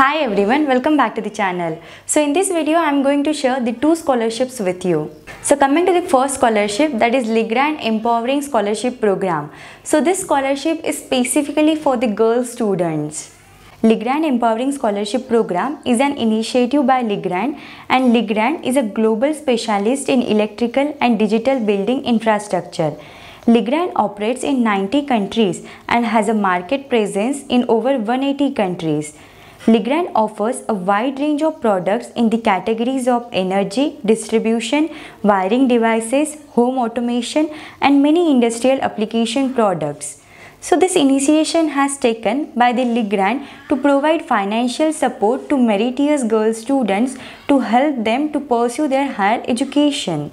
Hi everyone, welcome back to the channel. So in this video, I am going to share the two scholarships with you. So coming to the first scholarship that is Legrand Empowering Scholarship Program. So this scholarship is specifically for the girl students. Legrand Empowering Scholarship Program is an initiative by Legrand and Legrand is a global specialist in electrical and digital building infrastructure. Legrand operates in 90 countries and has a market presence in over 180 countries. Legrand offers a wide range of products in the categories of energy, distribution, wiring devices, home automation and many industrial application products. So this initiation has taken by the Legrand to provide financial support to meritorious girl students to help them to pursue their higher education.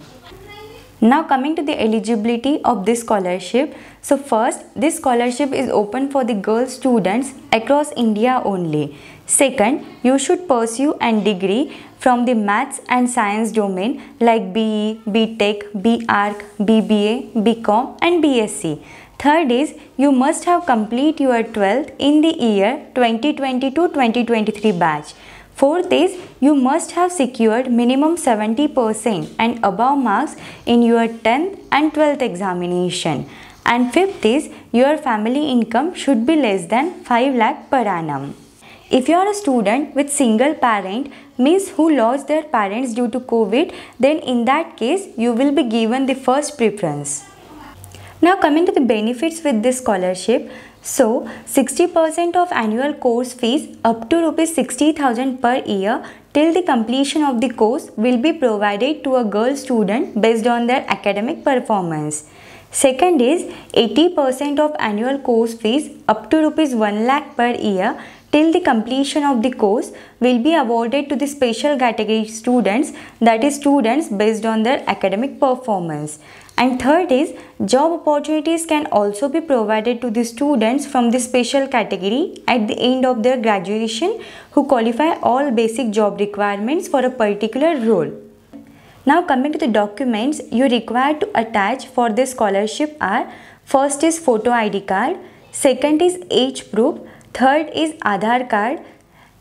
Now coming to the eligibility of this scholarship. So first, this scholarship is open for the girl students across India only. Second, you should pursue a degree from the maths and science domain like BE, BTech, BArc, BBA, BCom and BSc. Third is, you must have complete your 12th in the year 2022-2023 batch. Fourth is you must have secured minimum 70% and above marks in your 10th and 12th examination. And fifth is your family income should be less than 5 lakh per annum. If you are a student with single parent means who lost their parents due to COVID then in that case you will be given the first preference. Now coming to the benefits with this scholarship, so 60% of annual course fees up to rupees 60,000 per year till the completion of the course will be provided to a girl student based on their academic performance. Second is 80% of annual course fees up to rupees 1 lakh per year till the completion of the course will be awarded to the special category students that is students based on their academic performance. And third is job opportunities can also be provided to the students from the special category at the end of their graduation who qualify all basic job requirements for a particular role. Now coming to the documents you require to attach for this scholarship are first is photo ID card, second is age proof, third is Aadhaar card,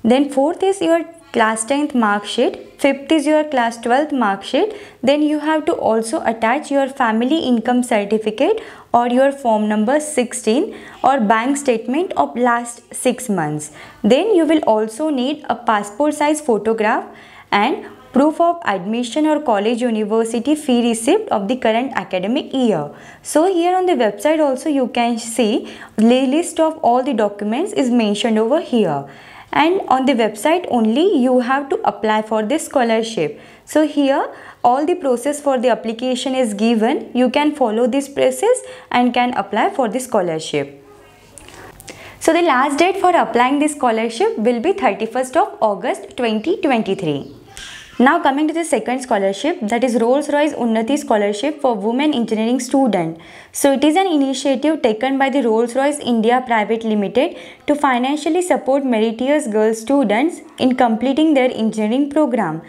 then fourth is your class 10th mark sheet fifth is your class 12th mark sheet then you have to also attach your family income certificate or your form number 16 or bank statement of last 6 months then you will also need a passport size photograph and proof of admission or college university fee receipt of the current academic year. So here on the website also you can see the list of all the documents is mentioned over here and on the website only you have to apply for this scholarship so here all the process for the application is given you can follow this process and can apply for the scholarship so the last date for applying this scholarship will be 31st of August 2023 now coming to the second scholarship that is Rolls-Royce Unnati Scholarship for Women Engineering Student. So it is an initiative taken by the Rolls-Royce India Private Limited to financially support meritorious girl students in completing their engineering program.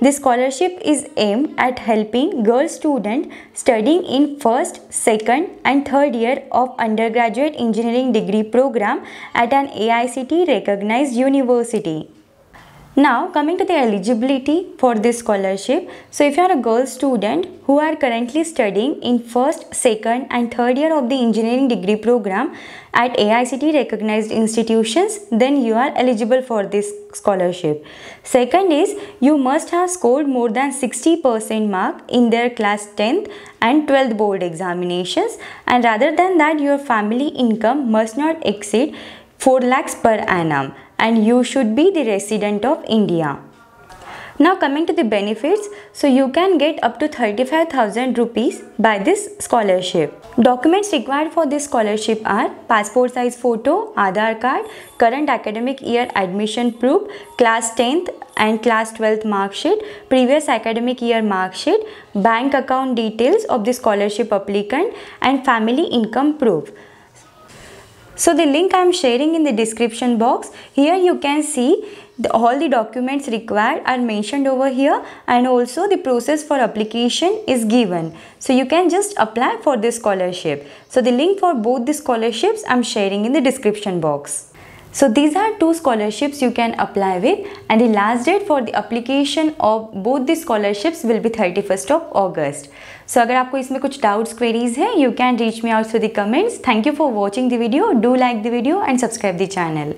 The scholarship is aimed at helping girl students studying in first, second and third year of undergraduate engineering degree program at an AICT recognized university. Now coming to the eligibility for this scholarship. So if you are a girl student who are currently studying in first, second and third year of the engineering degree program at AICT recognized institutions then you are eligible for this scholarship. Second is you must have scored more than 60% mark in their class 10th and 12th board examinations and rather than that your family income must not exceed 4 lakhs per annum and you should be the resident of India. Now coming to the benefits, so you can get up to 35,000 rupees by this scholarship. Documents required for this scholarship are passport size photo, Aadhaar card, current academic year admission proof, class 10th and class 12th mark sheet, previous academic year mark sheet, bank account details of the scholarship applicant and family income proof. So the link I am sharing in the description box. Here you can see the, all the documents required are mentioned over here and also the process for application is given. So you can just apply for this scholarship. So the link for both the scholarships I am sharing in the description box. So these are two scholarships you can apply with and the last date for the application of both the scholarships will be 31st of August. So if you have any doubts, queries you can reach me out through the comments. Thank you for watching the video. Do like the video and subscribe the channel.